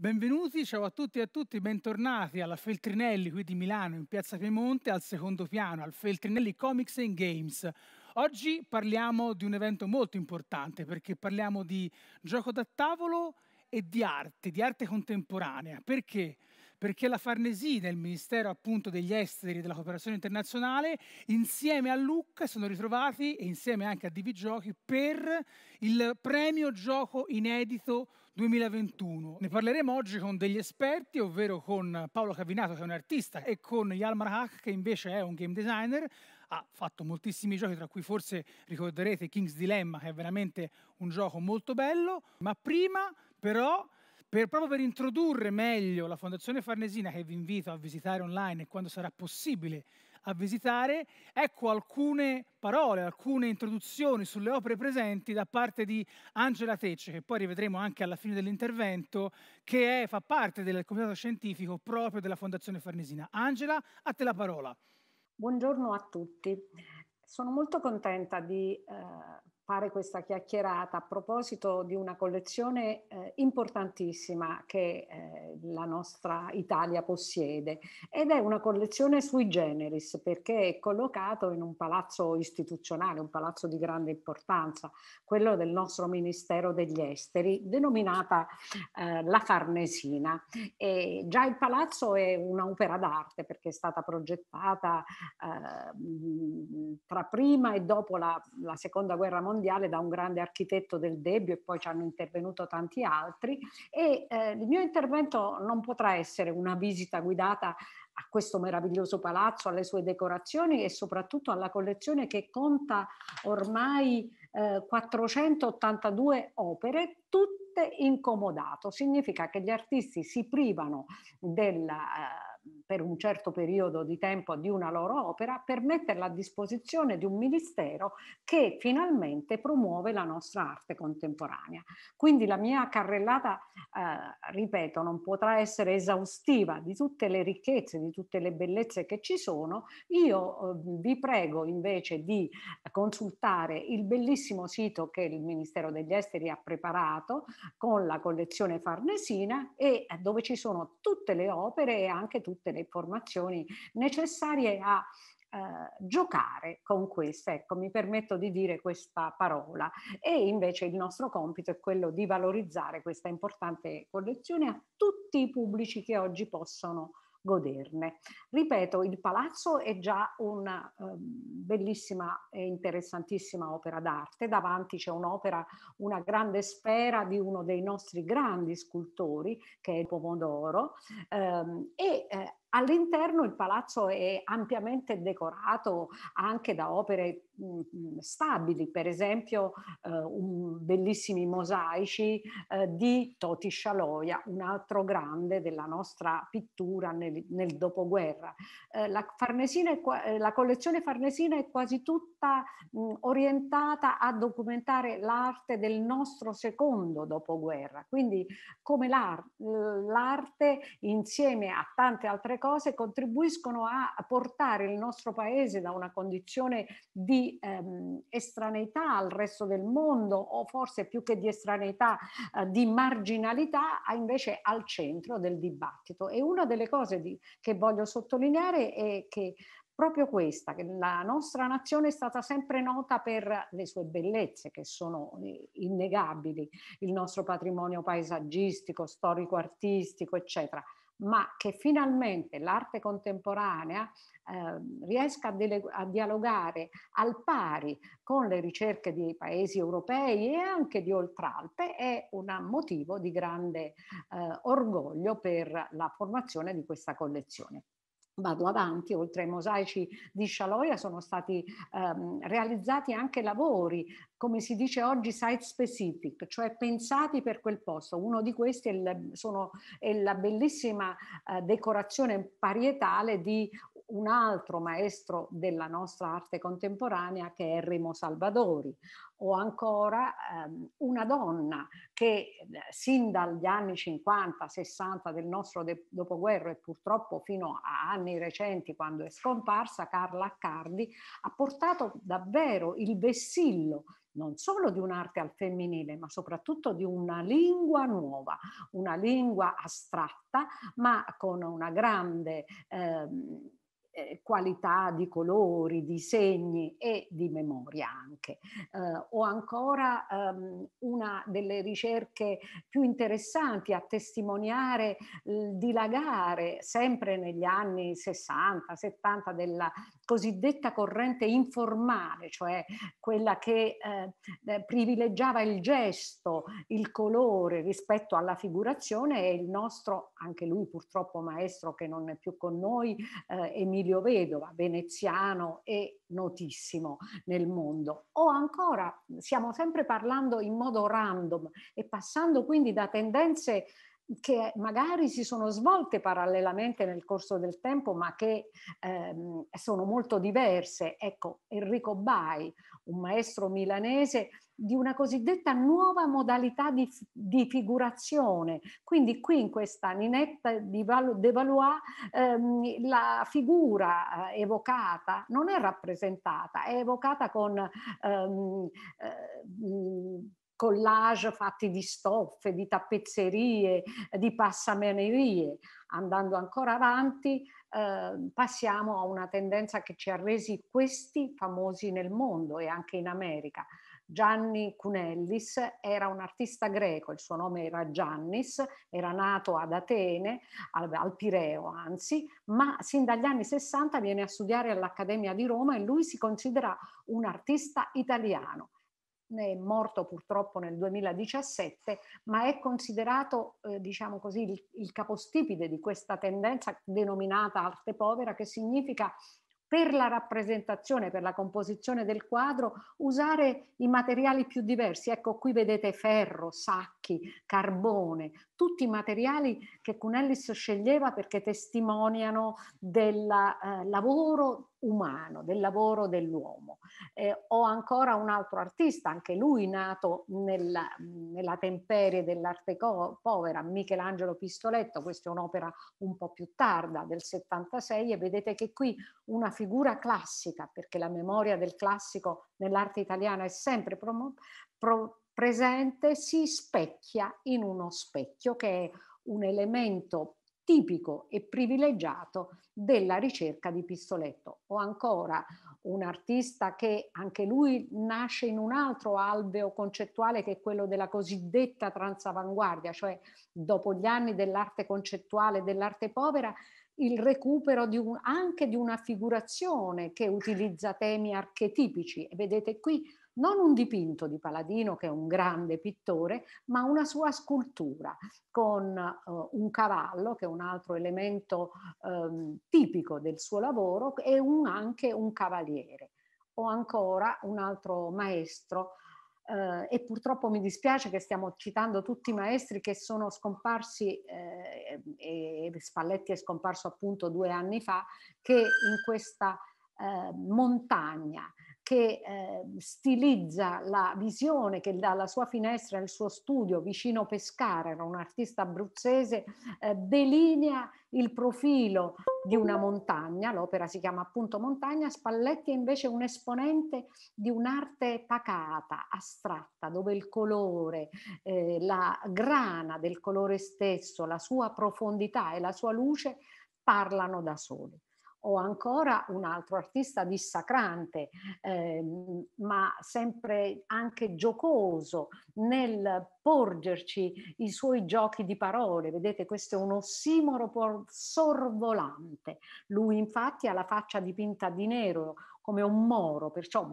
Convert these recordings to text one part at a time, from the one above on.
Benvenuti, ciao a tutti e a tutti, bentornati alla Feltrinelli qui di Milano in Piazza Piemonte al secondo piano, al Feltrinelli Comics and Games. Oggi parliamo di un evento molto importante perché parliamo di gioco da tavolo e di arte, di arte contemporanea. Perché? Perché la Farnesina, il Ministero appunto degli Esteri e della Cooperazione Internazionale, insieme a Lucca sono ritrovati e insieme anche a DV Giochi per il premio gioco inedito 2021. Ne parleremo oggi con degli esperti, ovvero con Paolo Cavinato che è un artista e con Yalmar Haq che invece è un game designer. Ha fatto moltissimi giochi, tra cui forse ricorderete King's Dilemma che è veramente un gioco molto bello, ma prima però per, proprio per introdurre meglio la Fondazione Farnesina che vi invito a visitare online e quando sarà possibile a visitare, ecco alcune parole, alcune introduzioni sulle opere presenti da parte di Angela Tecce, che poi rivedremo anche alla fine dell'intervento, che è, fa parte del comitato scientifico proprio della Fondazione Farnesina. Angela, a te la parola. Buongiorno a tutti. Sono molto contenta di eh, fare questa chiacchierata a proposito di una collezione eh, importantissima che eh, la nostra Italia possiede ed è una collezione sui generis perché è collocato in un palazzo istituzionale, un palazzo di grande importanza, quello del nostro Ministero degli Esteri, denominata eh, la Farnesina. E già il palazzo è un'opera d'arte perché è stata progettata eh, tra prima e dopo la, la seconda guerra mondiale mondiale da un grande architetto del Debbio e poi ci hanno intervenuto tanti altri e eh, il mio intervento non potrà essere una visita guidata a questo meraviglioso palazzo, alle sue decorazioni e soprattutto alla collezione che conta ormai eh, 482 opere, tutte incomodato. Significa che gli artisti si privano della... Eh, per un certo periodo di tempo di una loro opera per metterla a disposizione di un ministero che finalmente promuove la nostra arte contemporanea. Quindi la mia carrellata, eh, ripeto, non potrà essere esaustiva di tutte le ricchezze, di tutte le bellezze che ci sono. Io eh, vi prego invece di consultare il bellissimo sito che il Ministero degli Esteri ha preparato con la collezione Farnesina e eh, dove ci sono tutte le opere e anche tutte le le informazioni necessarie a eh, giocare con questa, ecco, mi permetto di dire questa parola. E invece il nostro compito è quello di valorizzare questa importante collezione a tutti i pubblici che oggi possono goderne. Ripeto, il palazzo è già una eh, bellissima e interessantissima opera d'arte, davanti c'è un'opera, una grande sfera di uno dei nostri grandi scultori che è il Pomodoro ehm, e eh, All'interno il palazzo è ampiamente decorato anche da opere mh, mm, mm, stabili, per esempio eh, un, bellissimi mosaici eh, di Toti Scialoia, un altro grande della nostra pittura nel, nel dopoguerra. Eh, la, è, eh, la, collezione Farnesina è quasi tutta mh, mm, orientata a documentare l'arte del nostro secondo dopoguerra, quindi come l'ar- l'arte insieme a tante altre cose cose contribuiscono a portare il nostro paese da una condizione di ehm, estraneità al resto del mondo o forse più che di estraneità, eh, di marginalità, a invece al centro del dibattito. E una delle cose di, che voglio sottolineare è che proprio questa, che la nostra nazione è stata sempre nota per le sue bellezze che sono innegabili, il nostro patrimonio paesaggistico, storico-artistico, eccetera ma che finalmente l'arte contemporanea eh, riesca a, a, dialogare al pari con le ricerche dei paesi europei e anche di Oltralpe è un motivo di grande eh, orgoglio per la formazione di questa collezione vado avanti, oltre ai mosaici di Scialoia sono stati ehm, realizzati anche lavori, come si dice oggi, site specific, cioè pensati per quel posto. Uno di questi è, il, sono, è la bellissima eh, decorazione parietale di un altro maestro della nostra arte contemporanea che è Remo Salvadori, o ancora ehm, una donna che eh, sin dagli anni 50-60 del nostro de- dopoguerra e purtroppo fino a anni recenti quando è scomparsa, Carla Accardi, ha portato davvero il vessillo non solo di un'arte al femminile, ma soprattutto di una lingua nuova, una lingua astratta, ma con una grande... Ehm, eh, qualità di colori, di segni e di memoria anche. Eh, o ancora ehm, una delle ricerche più interessanti a testimoniare il dilagare sempre negli anni 60-70 della cosiddetta corrente informale, cioè quella che eh, eh, privilegiava il gesto, il colore rispetto alla figurazione e il nostro, anche lui purtroppo maestro che non è più con noi, eh, Emilio Giulio Vedova, veneziano e notissimo nel mondo. O ancora, stiamo sempre parlando in modo random e passando quindi da tendenze che magari si sono svolte parallelamente nel corso del tempo, ma che ehm, sono molto diverse. Ecco, Enrico Bai, un maestro milanese di una cosiddetta nuova modalità di, di figurazione. Quindi qui in questa Ninetta di Valois ehm, la figura eh, evocata non è rappresentata, è evocata con... Ehm, eh, collage fatti di stoffe, di tappezzerie, di passamanerie. Andando ancora avanti, eh, passiamo a una tendenza che ci ha resi questi famosi nel mondo e anche in America, Gianni Cunellis, era un artista greco, il suo nome era Giannis, era nato ad Atene, al, al Pireo anzi, ma sin dagli anni 60 viene a studiare all'Accademia di Roma e lui si considera un artista italiano Ne è morto purtroppo nel 2017, ma è considerato, eh, diciamo così, il, il, capostipite di questa tendenza denominata arte povera, che significa per la rappresentazione, per la composizione del quadro, usare i materiali più diversi. Ecco, qui vedete ferro, sacco, tacchi, carbone, tutti i materiali che Cunellis sceglieva perché testimoniano del eh, lavoro umano, del lavoro dell'uomo. Eh, ho ancora un altro artista, anche lui nato nella, nella temperie dell'arte povera, Michelangelo Pistoletto, questa è un'opera un po' più tarda del 76 e vedete che qui una figura classica, perché la memoria del classico nell'arte italiana è sempre pro, presente si specchia in uno specchio che è un elemento tipico e privilegiato della ricerca di Pistoletto. O ancora un artista che anche lui nasce in un altro alveo concettuale che è quello della cosiddetta transavanguardia, cioè dopo gli anni dell'arte concettuale, e dell'arte povera, il recupero di un, anche di una figurazione che utilizza temi archetipici. vedete qui non un dipinto di Paladino che è un grande pittore, ma una sua scultura con eh, un cavallo che è un altro elemento eh, tipico del suo lavoro e un, anche un cavaliere o ancora un altro maestro Uh, e purtroppo mi dispiace che stiamo citando tutti i maestri che sono scomparsi, eh, e Spalletti è scomparso appunto due anni fa, che in questa eh, montagna che eh, stilizza la visione che dalla sua finestra nel suo studio vicino Pescara, era un artista abruzzese, eh, delinea il profilo di una montagna, l'opera si chiama appunto Montagna, Spalletti è invece un esponente di un'arte pacata, astratta, dove il colore, eh, la grana del colore stesso, la sua profondità e la sua luce parlano da soli o ancora un altro artista dissacrante, eh, ma sempre anche giocoso nel porgerci i suoi giochi di parole. Vedete, questo è un ossimoro sorvolante. Lui infatti ha la faccia dipinta di nero, come un moro, perciò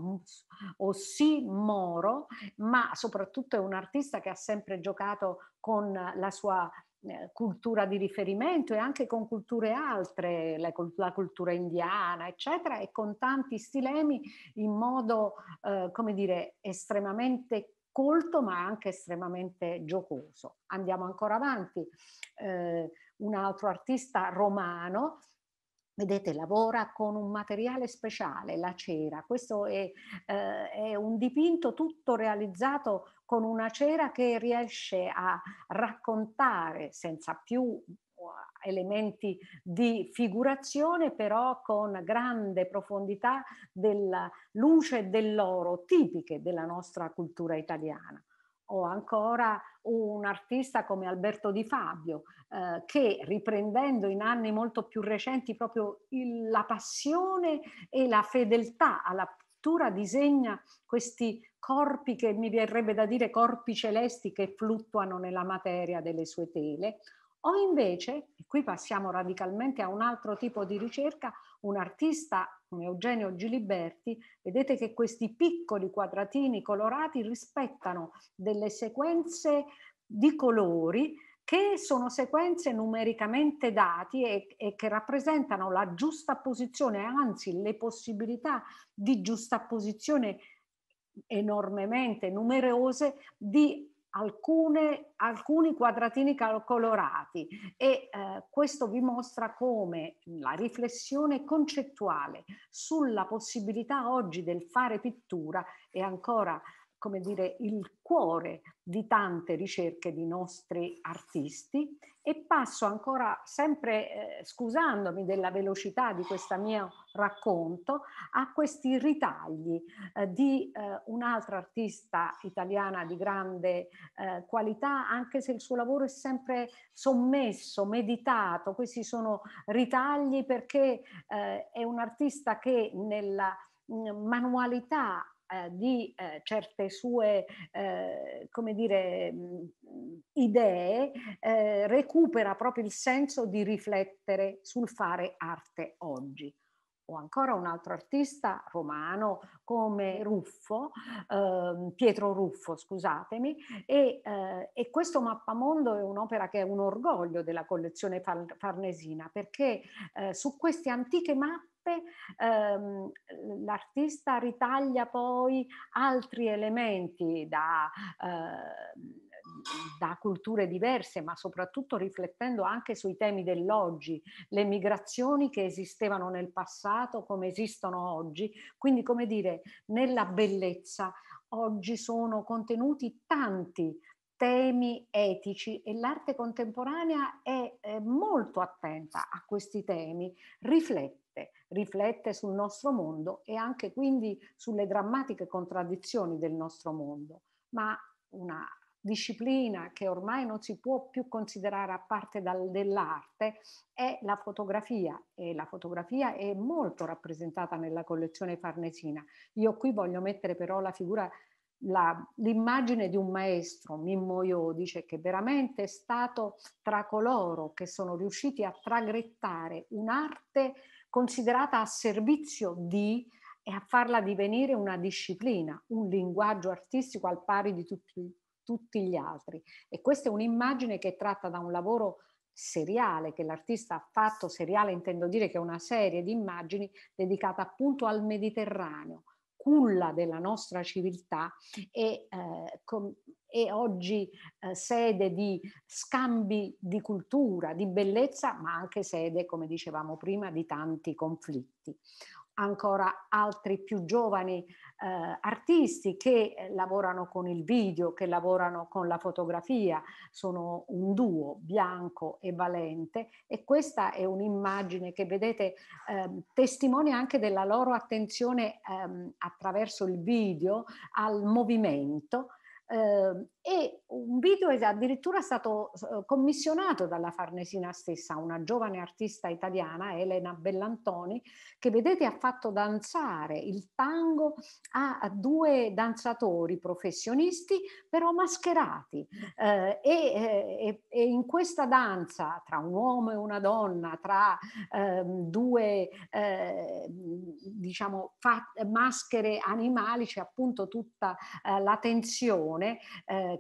ossimoro, ma soprattutto è un artista che ha sempre giocato con la sua eh, cultura di riferimento e anche con culture altre, la, la, cultura indiana, eccetera, e con tanti stilemi in modo, eh, come dire, estremamente colto ma anche estremamente giocoso. Andiamo ancora avanti, eh, un altro artista romano vedete, lavora con un materiale speciale, la cera. Questo è, eh, è un dipinto tutto realizzato con una cera che riesce a raccontare senza più uh, elementi di figurazione, però con grande profondità della luce e dell'oro tipiche della nostra cultura italiana. O ancora un artista come Alberto Di Fabio, eh, che riprendendo in anni molto più recenti proprio il, la passione e la fedeltà alla pittura disegna questi corpi che mi verrebbe da dire corpi celesti che fluttuano nella materia delle sue tele, o invece, e qui passiamo radicalmente a un altro tipo di ricerca, un artista come Eugenio Giliberti, vedete che questi piccoli quadratini colorati rispettano delle sequenze di colori che sono sequenze numericamente dati e, e, che rappresentano la giusta posizione, anzi le possibilità di giusta posizione enormemente numerose di alcune, alcuni quadratini colorati e eh, questo vi mostra come la riflessione concettuale sulla possibilità oggi del fare pittura è ancora come dire, il cuore di tante ricerche di nostri artisti e passo ancora, sempre eh, scusandomi della velocità di questo mio racconto, a questi ritagli eh, di eh, un'altra artista italiana di grande eh, qualità, anche se il suo lavoro è sempre sommesso, meditato, questi sono ritagli perché eh, è un artista che nella mm, manualità eh, di eh, certe sue eh, come dire, mm, idee, eh, recupera proprio il senso di riflettere sul fare arte oggi o ancora un altro artista romano come Ruffo, eh, Pietro Ruffo, scusatemi, e, eh, e questo mappamondo è un'opera che è un orgoglio della collezione farnesina perché eh, su queste antiche mappe Ehm, l'artista ritaglia poi altri elementi da, eh, da culture diverse, ma soprattutto riflettendo anche sui temi dell'oggi, le migrazioni che esistevano nel passato, come esistono oggi. Quindi, come dire, nella bellezza oggi sono contenuti tanti temi etici e l'arte contemporanea è, è molto attenta a questi temi, riflette riflette, sul nostro mondo e anche quindi sulle drammatiche contraddizioni del nostro mondo, ma una disciplina che ormai non si può più considerare a parte dal, dell'arte è la fotografia e la fotografia è molto rappresentata nella collezione farnesina. Io qui voglio mettere però la figura la, l'immagine di un maestro, Mimmo Iodice, che veramente è stato tra coloro che sono riusciti a traghettare un'arte considerata a servizio di e a farla divenire una disciplina, un linguaggio artistico al pari di tutti tutti gli altri. E questa è un'immagine che è tratta da un lavoro seriale che l'artista ha fatto, seriale intendo dire che è una serie di immagini dedicata appunto al Mediterraneo, culla della nostra civiltà e, eh, com- e oggi eh, sede di scambi di cultura, di bellezza, ma anche sede, come dicevamo prima, di tanti conflitti ancora altri più giovani eh, artisti che eh, lavorano con il video, che lavorano con la fotografia, sono un duo bianco e valente e questa è un'immagine che vedete eh, testimonia anche della loro attenzione eh, attraverso il video al movimento eh, e un video è addirittura stato eh, commissionato dalla Farnesina stessa, una giovane artista italiana, Elena Bellantoni, che vedete ha fatto danzare il tango a due danzatori professionisti, però mascherati. Eh, eh, e, e, in questa danza tra un uomo e una donna, tra eh, due eh, diciamo, maschere animali, c'è appunto tutta eh, la tensione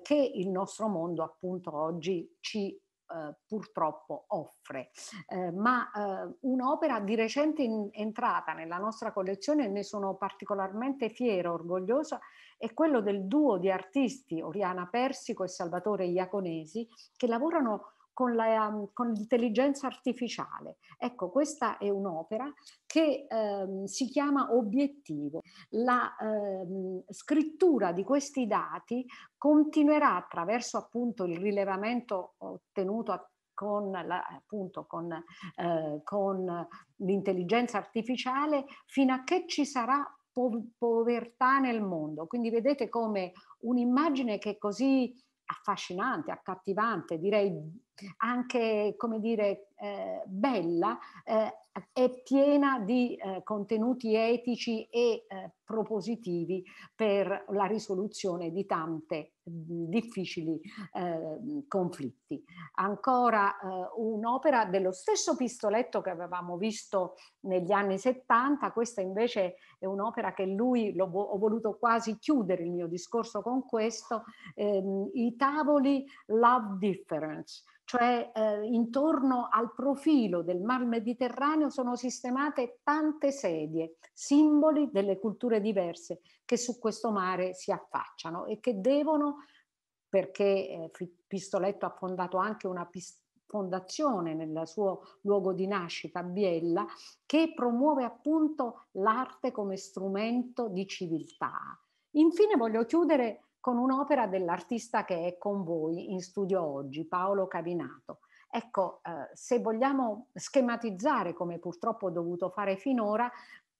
che il nostro mondo appunto oggi ci Uh, purtroppo offre. Uh, ma uh, un'opera di recente in, entrata nella nostra collezione e ne sono particolarmente fiera, orgogliosa, è quello del duo di artisti Oriana Persico e Salvatore Iaconesi che lavorano con, la, ehm, con l'intelligenza artificiale. Ecco, questa è un'opera che ehm, si chiama obiettivo. La ehm, scrittura di questi dati continuerà attraverso appunto il rilevamento ottenuto a con, la, appunto, con, eh, con, l'intelligenza artificiale fino a che ci sarà po- povertà nel mondo. Quindi vedete come un'immagine che è così affascinante, accattivante, direi anche, come dire, eh, bella, eh, è piena di eh, contenuti etici e eh, propositivi per la risoluzione di tante mh, mm, difficili eh, conflitti. Ancora eh, un'opera dello stesso Pistoletto che avevamo visto negli anni 70, questa invece è un'opera che lui, lo, ho voluto quasi chiudere il mio discorso con questo, ehm, I tavoli Love Difference, cioè eh, intorno al profilo del Mar Mediterraneo sono sistemate tante sedie, simboli delle culture diverse che su questo mare si affacciano e che devono, perché eh, Pistoletto ha fondato anche una pistola fondazione nel suo luogo di nascita, Biella, che promuove appunto l'arte come strumento di civiltà. Infine voglio chiudere con un'opera dell'artista che è con voi in studio oggi, Paolo Cavinato. Ecco, eh, se vogliamo schematizzare, come purtroppo ho dovuto fare finora,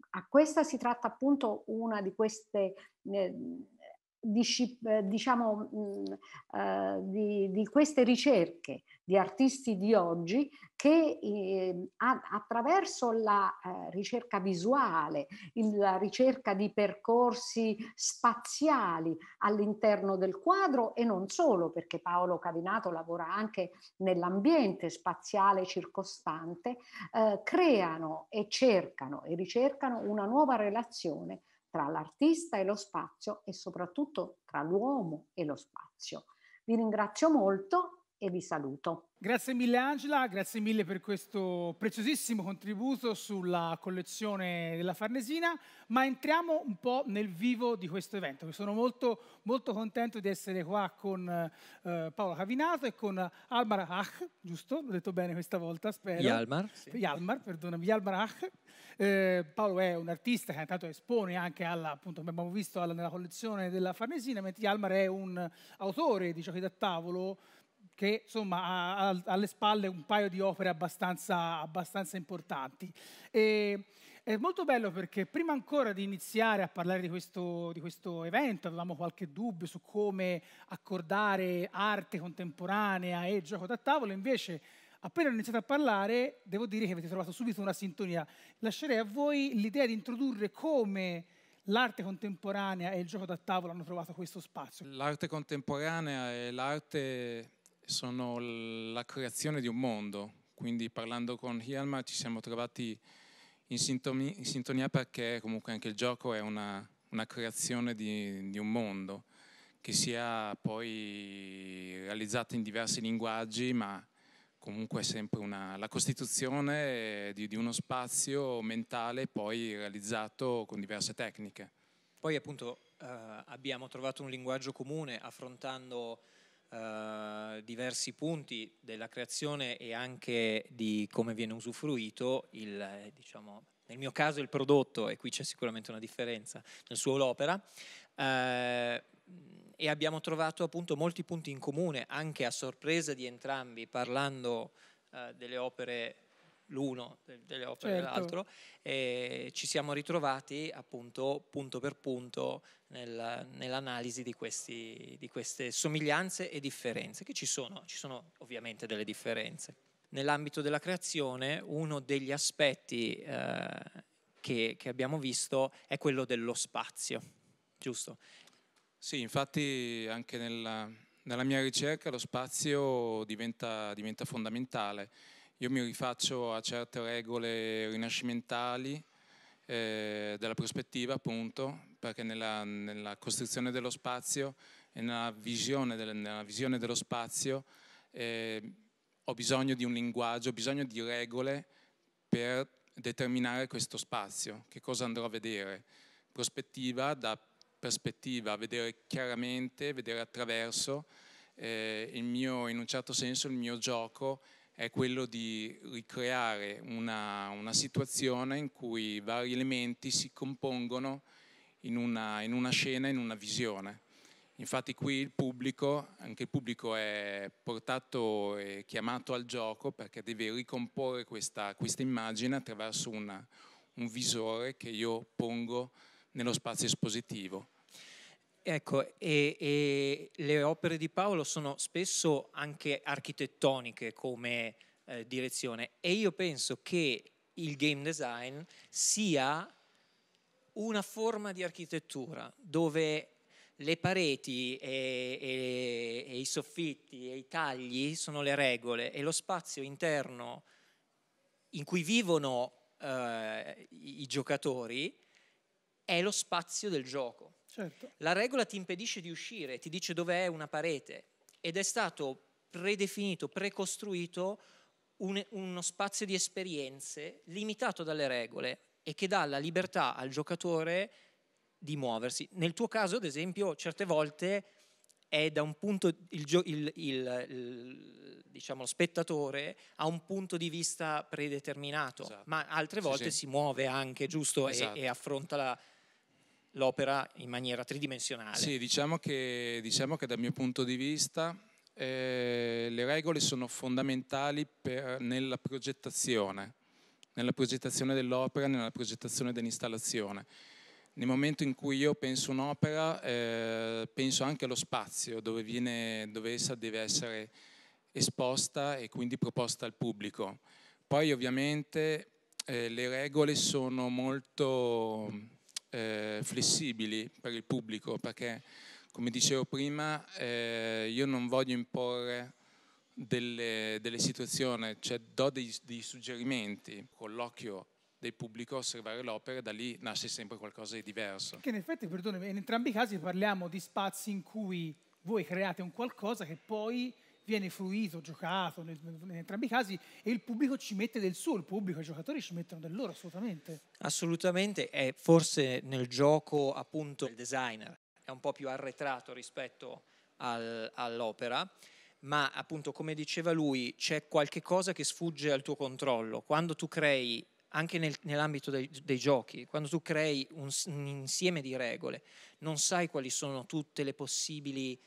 a questa si tratta appunto una di queste... Eh, eh, diciamo, mh, mm, eh, di, di, queste ricerche di artisti di oggi che eh, attraverso la eh, ricerca visuale, la ricerca di percorsi spaziali all'interno del quadro e non solo, perché Paolo Cavinato lavora anche nell'ambiente spaziale circostante, eh, creano e cercano e ricercano una nuova relazione tra l'artista e lo spazio e soprattutto tra l'uomo e lo spazio. Vi ringrazio molto e vi saluto. Grazie mille Angela, grazie mille per questo preziosissimo contributo sulla collezione della Farnesina, ma entriamo un po' nel vivo di questo evento. sono molto, molto contento di essere qua con eh, Paolo Cavinato e con Almar Ach, giusto? L'ho detto bene questa volta, spero. Yalmar. Sì. Yalmar, perdonami, Yalmar Ach. Eh, Paolo è un artista che intanto espone anche, alla, appunto, come abbiamo visto, alla, nella collezione della Farnesina, mentre Yalmar è un autore di giochi da tavolo che insomma, ha, alle spalle un paio di opere abbastanza, abbastanza importanti. E, è molto bello perché prima ancora di iniziare a parlare di questo, di questo, evento avevamo qualche dubbio su come accordare arte contemporanea e gioco da tavolo, invece appena ho iniziato a parlare devo dire che avete trovato subito una sintonia. Lascerei a voi l'idea di introdurre come l'arte contemporanea e il gioco da tavolo hanno trovato questo spazio. L'arte contemporanea è l'arte sono la creazione di un mondo. Quindi parlando con Hjalmar ci siamo trovati in sintonia, in sintonia perché comunque anche il gioco è una, una creazione di, di, un mondo che sia poi realizzato in diversi linguaggi, ma comunque è sempre una, la costituzione di, di uno spazio mentale poi realizzato con diverse tecniche. Poi appunto eh, abbiamo trovato un linguaggio comune affrontando eh, diversi punti della creazione e anche di come viene usufruito il, eh, diciamo, nel mio caso il prodotto, e qui c'è sicuramente una differenza nel suo l'opera, eh, e abbiamo trovato appunto molti punti in comune, anche a sorpresa di entrambi, parlando eh, delle opere l'uno delle opere certo. dell'altro, e ci siamo ritrovati appunto punto per punto nel, nell'analisi di, questi, di, queste somiglianze e differenze, che ci sono, ci sono ovviamente delle differenze. Nell'ambito della creazione uno degli aspetti eh, che, che abbiamo visto è quello dello spazio, giusto? Sì, infatti anche nella, nella mia ricerca lo spazio diventa, diventa fondamentale. Io mi rifaccio a certe regole rinascimentali eh, della prospettiva, appunto, perché nella, nella, costruzione dello spazio e nella visione, del, nella visione dello spazio eh, ho bisogno di un linguaggio, ho bisogno di regole per determinare questo spazio, che cosa andrò a vedere. Prospettiva da prospettiva, vedere chiaramente, vedere attraverso eh, mio, in un certo senso il mio gioco è quello di ricreare una, una situazione in cui vari elementi si compongono in una, in una scena, in una visione. Infatti qui il pubblico, anche il pubblico è portato e chiamato al gioco perché deve ricomporre questa, questa immagine attraverso una, un visore che io pongo nello spazio espositivo. Ecco, e, e, le opere di Paolo sono spesso anche architettoniche come eh, direzione e io penso che il game design sia una forma di architettura dove le pareti e, e, e i soffitti e i tagli sono le regole e lo spazio interno in cui vivono eh, i, i giocatori è lo spazio del gioco Certo. La regola ti impedisce di uscire, ti dice dove è una parete ed è stato predefinito, precostruito un, uno spazio di esperienze limitato dalle regole e che dà la libertà al giocatore di muoversi. Nel tuo caso, ad esempio, certe volte è da un punto il, il, il, il diciamo, lo spettatore ha un punto di vista predeterminato, esatto. ma altre volte sì, sì. si muove anche, giusto, esatto. e, e esatto. affronta la l'opera in maniera tridimensionale. Sì, diciamo che, diciamo che dal mio punto di vista eh, le regole sono fondamentali per, nella progettazione, nella progettazione dell'opera, nella progettazione dell'installazione. Nel momento in cui io penso un'opera, eh, penso anche allo spazio dove, viene, dove essa deve essere esposta e quindi proposta al pubblico. Poi ovviamente eh, le regole sono molto eh, flessibili per il pubblico, perché come dicevo prima eh, io non voglio imporre delle, delle situazioni, cioè do dei, dei suggerimenti con l'occhio del pubblico a osservare l'opera e da lì nasce sempre qualcosa di diverso. Che in effetti, perdone, in entrambi i casi parliamo di spazi in cui voi create un qualcosa che poi viene fruito, giocato nel, in entrambi i casi e il pubblico ci mette del suo, il pubblico, i giocatori ci mettono del loro assolutamente. Assolutamente, è forse nel gioco appunto il designer è un po' più arretrato rispetto al, all'opera, ma appunto come diceva lui c'è qualche cosa che sfugge al tuo controllo. Quando tu crei anche nel, nell'ambito dei, dei, giochi, quando tu crei un, un, insieme di regole, non sai quali sono tutte le possibili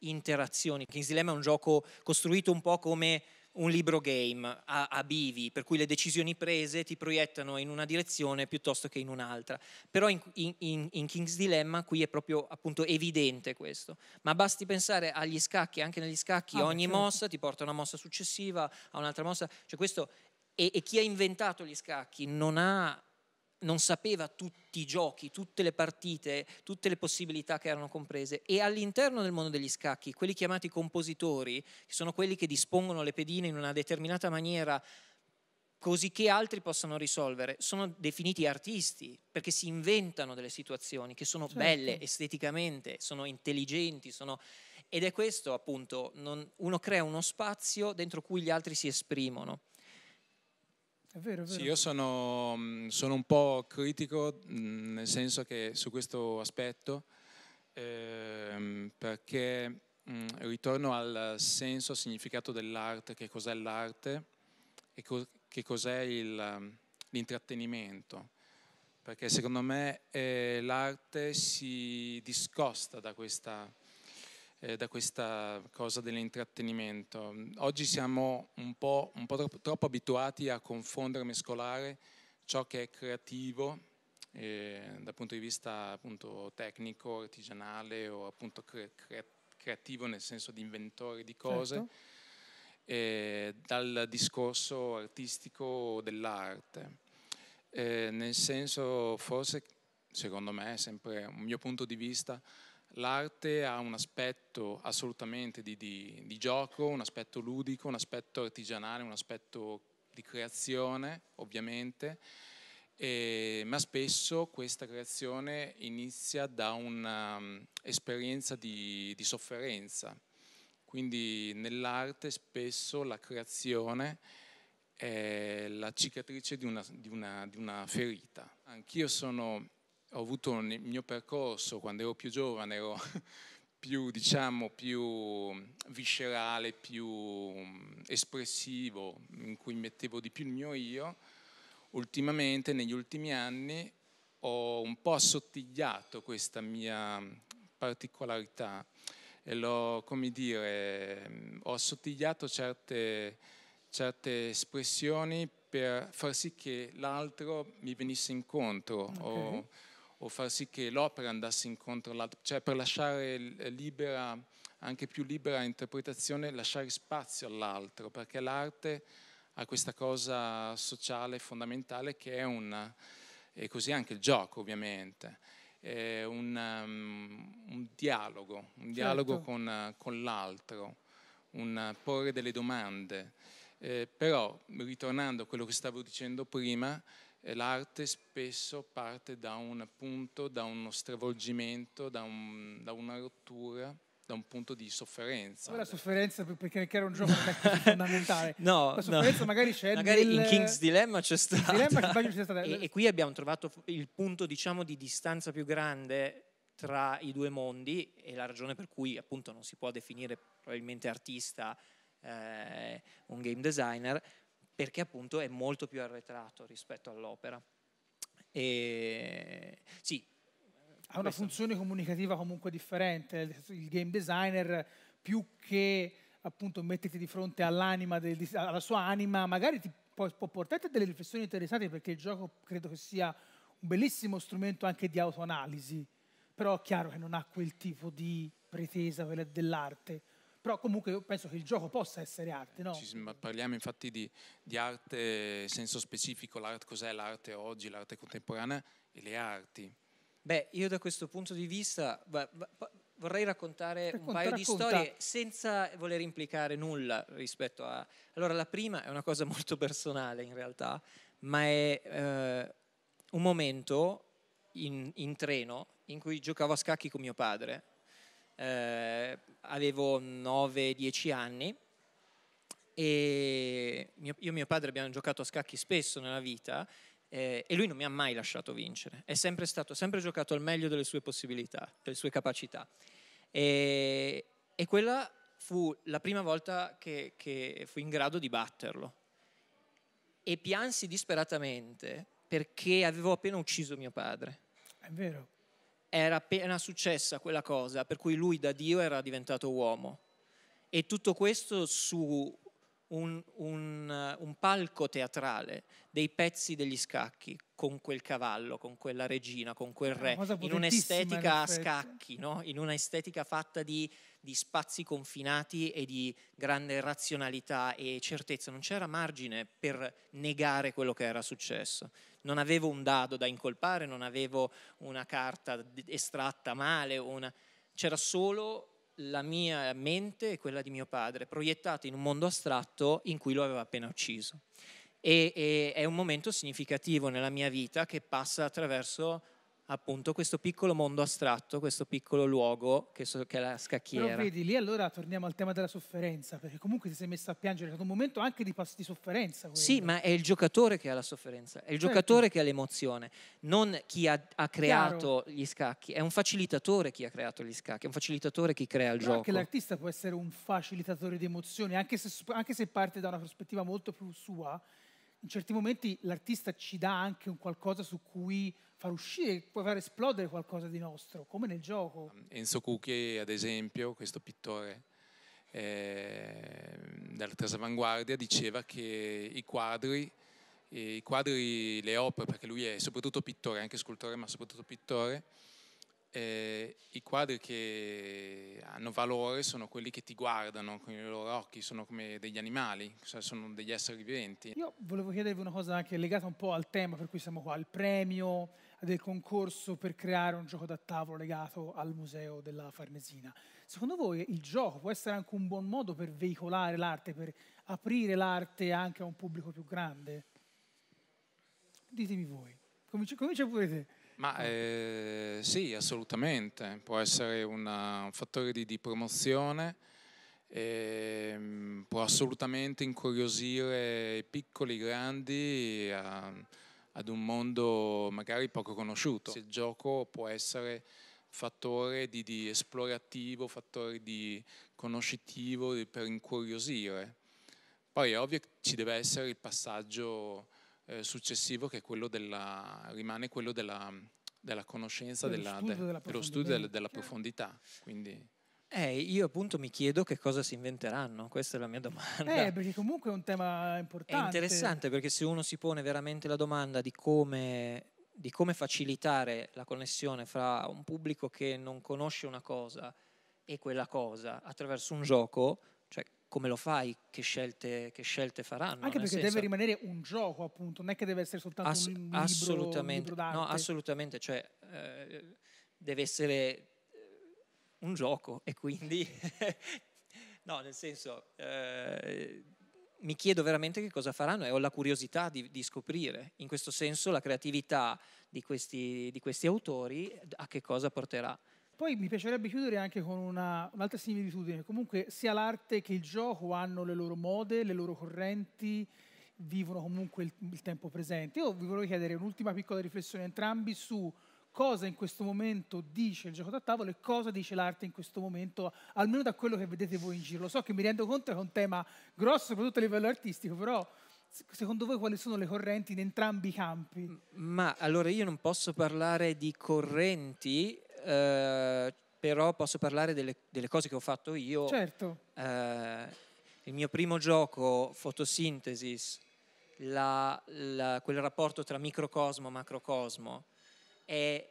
interazioni. King's Dilemma è un gioco costruito un po' come un libro game a, a, bivi, per cui le decisioni prese ti proiettano in una direzione piuttosto che in un'altra. Però in, in, in, King's Dilemma qui è proprio appunto evidente questo. Ma basti pensare agli scacchi, anche negli scacchi ah, ogni certo. mossa ti porta a una mossa successiva, a un'altra mossa. Cioè questo, e, e chi ha inventato gli scacchi non ha non sapeva tutti i giochi, tutte le partite, tutte le possibilità che erano comprese e all'interno del mondo degli scacchi, quelli chiamati compositori, che sono quelli che dispongono le pedine in una determinata maniera così che altri possano risolvere, sono definiti artisti perché si inventano delle situazioni che sono certo. belle esteticamente, sono intelligenti, sono... ed è questo appunto, non... uno crea uno spazio dentro cui gli altri si esprimono. È vero, è vero. Sì, io sono, mm, sono un po' critico, mm, nel senso che su questo aspetto, eh, perché mh, mm, ritorno al senso, al significato dell'arte, che cos'è l'arte e co- che cos'è il, l'intrattenimento. Perché secondo me eh, l'arte si discosta da questa eh, da questa cosa dell'intrattenimento. Oggi siamo un po', un po troppo, troppo, abituati a confondere e mescolare ciò che è creativo eh, dal punto di vista appunto, tecnico, artigianale o appunto cre- cre- creativo nel senso di inventore di cose. Certo. Eh, dal discorso artistico dell'arte, eh, nel senso forse, secondo me, sempre un mio punto di vista, l'arte ha un aspetto assolutamente di, di, di, gioco, un aspetto ludico, un aspetto artigianale, un aspetto di creazione ovviamente, e, ma spesso questa creazione inizia da un'esperienza um, di, di sofferenza. Quindi nell'arte spesso la creazione è la cicatrice di una, di una, di una ferita. Anch'io sono ho avuto nel mio percorso, quando ero più giovane, ero più, diciamo, più viscerale, più mm, espressivo, in cui mettevo di più il mio io, ultimamente, negli ultimi anni, ho un po' assottigliato questa mia mm, particolarità e l'ho, come dire, mm, ho assottigliato certe, certe espressioni per far sì che l'altro mi venisse incontro. Okay. O, o far sì che l'opera andasse incontro all'altro, cioè per lasciare eh, libera, anche più libera interpretazione, lasciare spazio all'altro, perché l'arte ha questa cosa sociale fondamentale che è un, e così anche il gioco ovviamente, è un, um, un dialogo, un dialogo certo. con, con l'altro, un porre delle domande. Eh, però, ritornando a quello che stavo dicendo prima, e eh, l'arte spesso parte da un punto, da uno stravolgimento, da, un, da una rottura da un punto di sofferenza. La sofferenza perché era un gioco fondamentale. no, la sofferenza no. magari c'è magari nel... in King's Dilemma c'è stata. Dilemma sbaglio, c'è stata. E, e, qui abbiamo trovato il punto diciamo di distanza più grande tra i due mondi e la ragione per cui appunto non si può definire probabilmente artista eh, un game designer perché appunto è molto più arretrato rispetto all'opera. E, sì, ha una questo. funzione comunicativa comunque differente, il game designer più che appunto metterti di fronte all'anima, del, alla sua anima, magari ti può, può portarti a delle riflessioni interessanti perché il gioco credo che sia un bellissimo strumento anche di autoanalisi, però è chiaro che non ha quel tipo di pretesa dell'arte però comunque io penso che il gioco possa essere arte, no? Ci, parliamo infatti di, di arte senso specifico, l'arte cos'è l'arte oggi, l'arte contemporanea e le arti. Beh, io da questo punto di vista va, va, vorrei raccontare racconta, un paio racconta. di storie senza voler implicare nulla rispetto a... Allora, la prima è una cosa molto personale in realtà, ma è eh, un momento in, in treno in cui giocavo a scacchi con mio padre eh, avevo 9-10 anni e mio, io e mio padre abbiamo giocato a scacchi spesso nella vita eh, e lui non mi ha mai lasciato vincere, è sempre stato, sempre giocato al meglio delle sue possibilità, delle sue capacità. E, e quella fu la prima volta che, che fui in grado di batterlo. E piansi disperatamente perché avevo appena ucciso mio padre. È vero era appena successa quella cosa per cui lui da Dio era diventato uomo. E tutto questo su un, un, un, palco teatrale dei pezzi degli scacchi con quel cavallo, con quella regina, con quel re, in un'estetica a scacchi, no? in un'estetica fatta di, di, spazi confinati e di grande razionalità e certezza. Non c'era margine per negare quello che era successo. Non avevo un dado da incolpare, non avevo una carta estratta male, una... c'era solo la mia mente e quella di mio padre, proiettate in un mondo astratto in cui lo aveva appena ucciso. E, e è un momento significativo nella mia vita che passa attraverso appunto questo piccolo mondo astratto, questo piccolo luogo che, so, che, è la scacchiera. Però vedi, lì allora torniamo al tema della sofferenza, perché comunque ti sei messo a piangere, è stato un momento anche di, di sofferenza. Quello. Sì, ma è il giocatore che ha la sofferenza, è il certo. giocatore che ha l'emozione, non chi ha, ha creato Chiaro. gli scacchi, è un facilitatore chi ha creato gli scacchi, è un facilitatore chi crea il Però gioco. Anche l'artista può essere un facilitatore di emozioni, anche se, anche se parte da una prospettiva molto più sua, in certi momenti l'artista ci dà anche un qualcosa su cui far uscire, puoi far esplodere qualcosa di nostro, come nel gioco. Enzo Cucchi, ad esempio, questo pittore eh, della Avanguardia, diceva che i quadri, i quadri, le opere, perché lui è soprattutto pittore, anche scultore, ma soprattutto pittore, eh, i quadri che hanno valore sono quelli che ti guardano con i loro occhi, sono come degli animali, cioè sono degli esseri viventi. Io volevo chiedervi una cosa anche legata un po' al tema per cui siamo qua, il premio, del concorso per creare un gioco da tavolo legato al museo della Farnesina. Secondo voi il gioco può essere anche un buon modo per veicolare l'arte, per aprire l'arte anche a un pubblico più grande? Ditemi voi, comincia, comincia pure te. Ma eh, sì, assolutamente, può essere una, un fattore di, di promozione, eh, può assolutamente incuriosire i piccoli, i grandi a ad un mondo magari poco conosciuto. Se Il gioco può essere fattore di, di esplorativo, fattore di conoscitivo di, per incuriosire. Poi è ovvio che ci deve essere il passaggio eh, successivo che quello della, rimane quello della, della conoscenza, dello della, studio, de, della, studio della, profondità. Quindi. Eh, io appunto mi chiedo che cosa si inventeranno, questa è la mia domanda. Eh, perché comunque è un tema importante. È interessante perché se uno si pone veramente la domanda di come, di come facilitare la connessione fra un pubblico che non conosce una cosa e quella cosa attraverso un gioco, cioè come lo fai, che scelte, che scelte faranno. Anche perché senso, deve rimanere un gioco, appunto, non è che deve essere soltanto ass- un, libro, un libro d'arte. No, assolutamente, cioè eh, deve essere un gioco e quindi, no, nel senso, eh, mi chiedo veramente che cosa faranno e ho la curiosità di, di scoprire. In questo senso la creatività di questi, di questi, autori a che cosa porterà. Poi mi piacerebbe chiudere anche con una, un'altra similitudine. Comunque sia l'arte che il gioco hanno le loro mode, le loro correnti, vivono comunque il, il tempo presente. Io vi volevo chiedere un'ultima piccola riflessione entrambi su cosa in questo momento dice il gioco da tavola e cosa dice l'arte in questo momento, almeno da quello che vedete voi in giro. Lo so che mi rendo conto che è un tema grosso, soprattutto a livello artistico, però secondo voi quali sono le correnti in entrambi i campi? Ma allora io non posso parlare di correnti, eh, però posso parlare delle, delle, cose che ho fatto io. Certo. Eh, il mio primo gioco, Fotosintesis, la, la, quel rapporto tra microcosmo e macrocosmo, è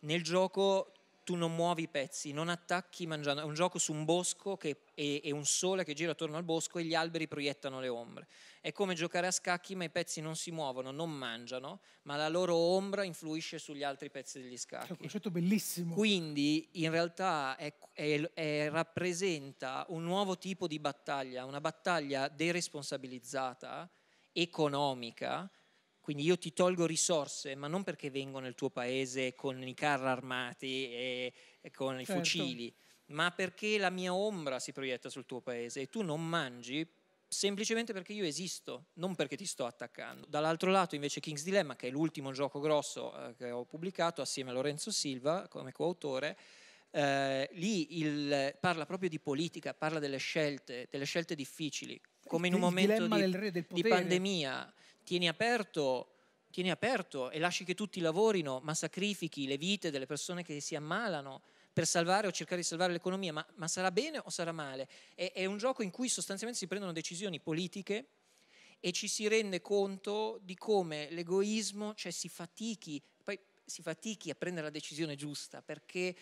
nel gioco tu non muovi i pezzi, non attacchi mangiando, è un gioco su un bosco che, e, e un sole che gira attorno al bosco e gli alberi proiettano le ombre. È come giocare a scacchi ma i pezzi non si muovono, non mangiano, ma la loro ombra influisce sugli altri pezzi degli scacchi. È un concetto bellissimo. Quindi in realtà è, è, è, rappresenta un nuovo tipo di battaglia, una battaglia deresponsabilizzata, economica, quindi io ti tolgo risorse, ma non perché vengo nel tuo paese con i carri armati e, con certo. i fucili, ma perché la mia ombra si proietta sul tuo paese e tu non mangi semplicemente perché io esisto, non perché ti sto attaccando. Dall'altro lato invece King's Dilemma, che è l'ultimo gioco grosso eh, che ho pubblicato assieme a Lorenzo Silva come coautore, eh, lì il, parla proprio di politica, parla delle scelte, delle scelte difficili, come in un momento di, di pandemia tieni aperto, tieni aperto e lasci che tutti lavorino, ma sacrifichi le vite delle persone che si ammalano per salvare o cercare di salvare l'economia, ma, ma sarà bene o sarà male? È, è un gioco in cui sostanzialmente si prendono decisioni politiche e ci si rende conto di come l'egoismo, cioè si fatichi, poi si fatichi a prendere la decisione giusta perché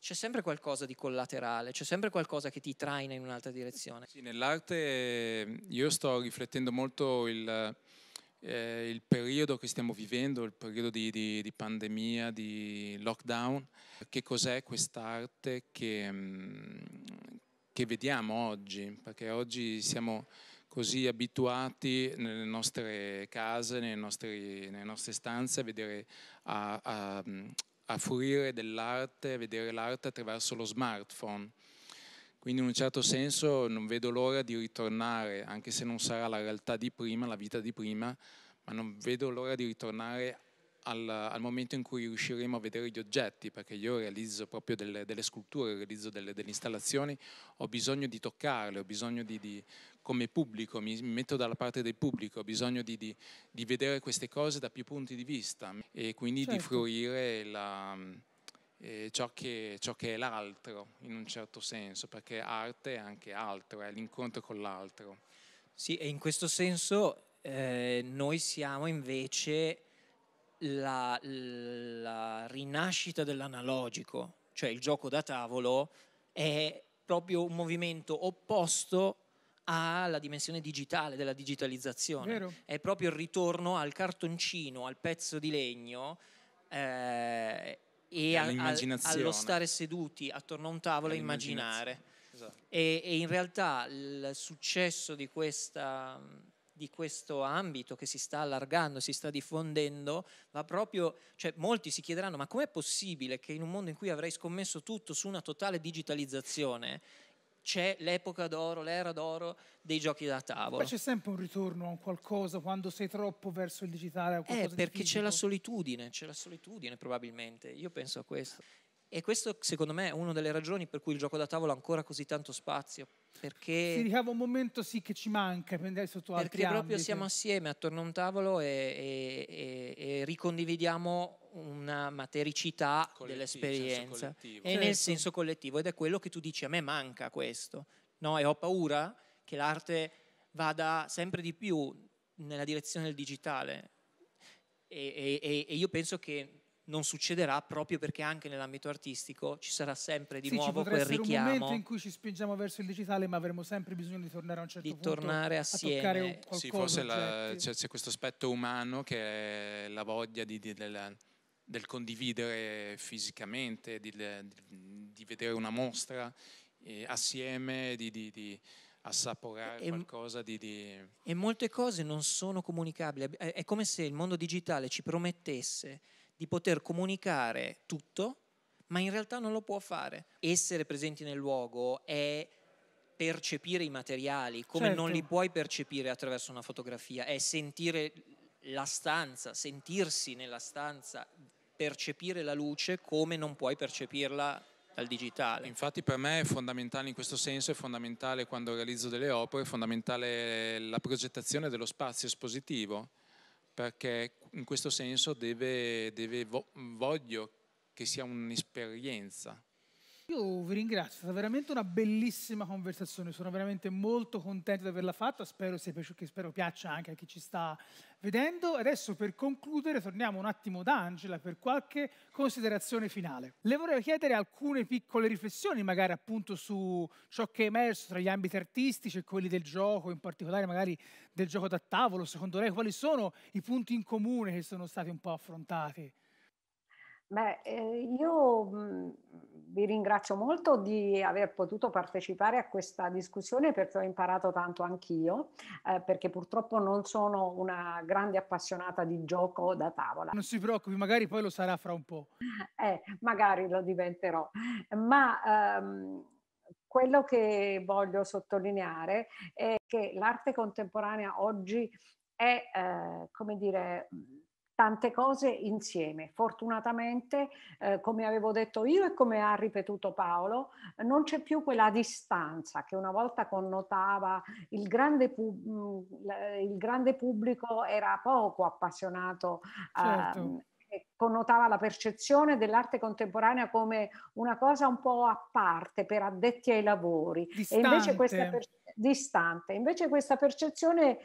c'è sempre qualcosa di collaterale, c'è sempre qualcosa che ti traina in un'altra direzione. Sì, nell'arte ehm, io sto riflettendo molto il, eh, il periodo che stiamo vivendo, il periodo di, di, di pandemia, di lockdown, che cos'è quest'arte che, mm, che vediamo oggi? Perché oggi siamo così abituati nelle nostre case, nelle nostre, nelle nostre stanze a vedere, a, a, a fruire dell'arte, a vedere l'arte attraverso lo smartphone. Quindi in un certo senso non vedo l'ora di ritornare, anche se non sarà la realtà di prima, la vita di prima, ma non vedo l'ora di ritornare al, al momento in cui riusciremo a vedere gli oggetti, perché io realizzo proprio delle, delle sculture, realizzo delle, delle, installazioni, ho bisogno di toccarle, ho bisogno di, di come pubblico, mi metto dalla parte del pubblico, ho bisogno di, di, di vedere queste cose da più punti di vista e quindi certo. di fruire la eh, ciò, che, ciò, che, è l'altro in un certo senso, perché arte è anche altro, è l'incontro con l'altro. Sì, e in questo senso eh, noi siamo invece la, la rinascita dell'analogico, cioè il gioco da tavolo è proprio un movimento opposto alla dimensione digitale, della digitalizzazione. Vero. È proprio il ritorno al cartoncino, al pezzo di legno eh, e a, allo stare seduti attorno a un tavolo e immaginare. Esatto. E, e, in realtà il successo di, questa, di, questo ambito che si sta allargando, si sta diffondendo, va proprio, cioè molti si chiederanno ma com'è possibile che in un mondo in cui avrei scommesso tutto su una totale digitalizzazione, c'è l'epoca d'oro, l'era d'oro dei giochi da tavola. Ma c'è sempre un ritorno a un qualcosa quando sei troppo verso il digitale. Eh, perché c'è la solitudine, c'è la solitudine probabilmente, io penso a questo. E questo secondo me è una delle ragioni per cui il gioco da tavola ha ancora così tanto spazio. Perché... Si ricava un momento sì che ci manca, prendere sotto altri Perché proprio ambiti. siamo assieme attorno a un tavolo e, e, e, e ricondividiamo una matericità dell'esperienza e nel certo. senso collettivo ed è quello che tu dici a me manca questo no? e ho paura che l'arte vada sempre di più nella direzione del digitale e, e, e io penso che non succederà proprio perché anche nell'ambito artistico ci sarà sempre di sì, nuovo quel richiamo. Ci un momento in cui ci spingiamo verso il digitale, ma avremo sempre bisogno di tornare a un certo di punto. Di tornare assieme. Qualcosa, sì, forse la, cioè, c'è, c'è, questo aspetto umano che è la voglia di, di, della, del condividere fisicamente, di, di, di vedere una mostra eh, assieme, di, di assaporare e, qualcosa di, di, E molte cose non sono comunicabili. È, è, come se il mondo digitale ci promettesse di poter comunicare tutto, ma in realtà non lo può fare. Essere presenti nel luogo è percepire i materiali come certo. non li puoi percepire attraverso una fotografia, è sentire la stanza, sentirsi nella stanza, percepire la luce come non puoi percepirla dal digitale. Infatti per me è fondamentale in questo senso, è fondamentale quando realizzo delle opere, è fondamentale la progettazione dello spazio espositivo, perché in questo senso deve, deve voglio che sia un'esperienza. Io vi ringrazio, è stata veramente una bellissima conversazione, sono veramente molto contento di averla fatta, spero, che spero piaccia anche a chi ci sta vedendo. Adesso per concludere torniamo un attimo da Angela per qualche considerazione finale. Le vorrei chiedere alcune piccole riflessioni magari appunto su ciò che è emerso tra gli ambiti artistici e quelli del gioco, in particolare magari del gioco da tavolo, secondo lei quali sono i punti in comune che sono stati un po' affrontati? Beh, eh, io mm, vi ringrazio molto di aver potuto partecipare a questa discussione perché ho imparato tanto anch'io, eh, perché purtroppo non sono una grande appassionata di gioco da tavola. Non si preoccupi, magari poi lo sarà fra un po'. Eh, magari lo diventerò. Ma ehm, quello che voglio sottolineare è che l'arte contemporanea oggi è, eh, come dire, tante cose insieme. Fortunatamente, eh, come avevo detto io e come ha ripetuto Paolo, non c'è più quella distanza che una volta connotava il grande, pub- mm, il grande pubblico era poco appassionato certo. eh, connotava la percezione dell'arte contemporanea come una cosa un po' a parte per addetti ai lavori. Distante. E invece questa percezione distante. Invece questa percezione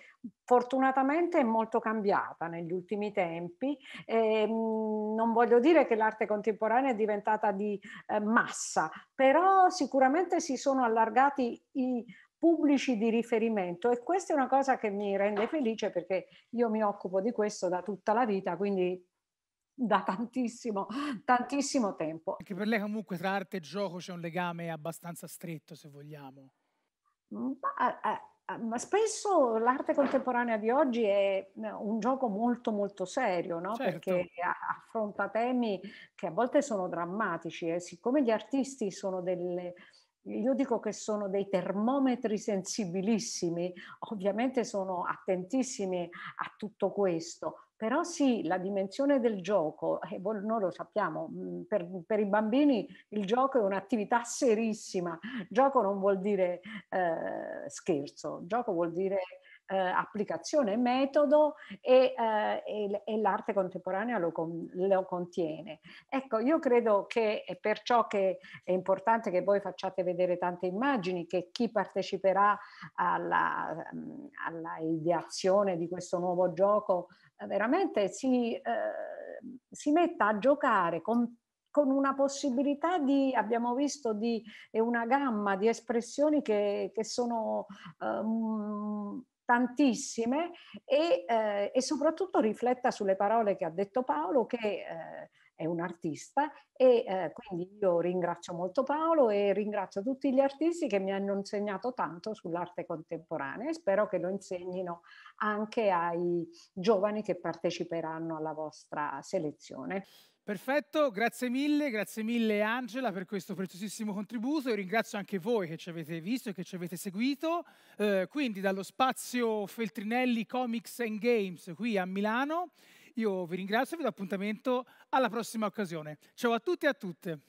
fortunatamente è molto cambiata negli ultimi tempi. Eh, non voglio dire che l'arte contemporanea è diventata di eh, massa, però sicuramente si sono allargati i pubblici di riferimento e questa è una cosa che mi rende felice perché io mi occupo di questo da tutta la vita, quindi da tantissimo, tantissimo tempo. Anche per lei comunque tra arte e gioco c'è un legame abbastanza stretto, se vogliamo. Mm, ma, eh, eh, ma spesso l'arte contemporanea di oggi è eh, un gioco molto molto serio, no? certo. perché affronta temi che a volte sono drammatici e siccome gli artisti sono delle... Io dico che sono dei termometri sensibilissimi, ovviamente sono attentissimi a tutto questo, però sì, la dimensione del gioco, e eh, noi lo sappiamo, mm, per, per, i bambini il gioco è un'attività serissima. Gioco non vuol dire eh, scherzo, gioco vuol dire eh, applicazione, metodo e, eh, e, e l'arte contemporanea lo, con, lo, contiene. Ecco, io credo che è perciò che è importante che voi facciate vedere tante immagini, che chi parteciperà alla, mm, alla ideazione di questo nuovo gioco eh, veramente si, eh, si metta a giocare con con una possibilità di, abbiamo visto, di, una gamma di espressioni che, che sono um, tantissime e, eh, e, soprattutto rifletta sulle parole che ha detto Paolo che eh, è un artista e eh, quindi io ringrazio molto Paolo e ringrazio tutti gli artisti che mi hanno insegnato tanto sull'arte contemporanea e spero che lo insegnino anche ai giovani che parteciperanno alla vostra selezione. Perfetto, grazie mille, grazie mille Angela per questo preziosissimo contributo e ringrazio anche voi che ci avete visto e che ci avete seguito. Eh, quindi dallo spazio Feltrinelli Comics and Games qui a Milano io vi ringrazio e vi do appuntamento alla prossima occasione. Ciao a tutti e a tutte.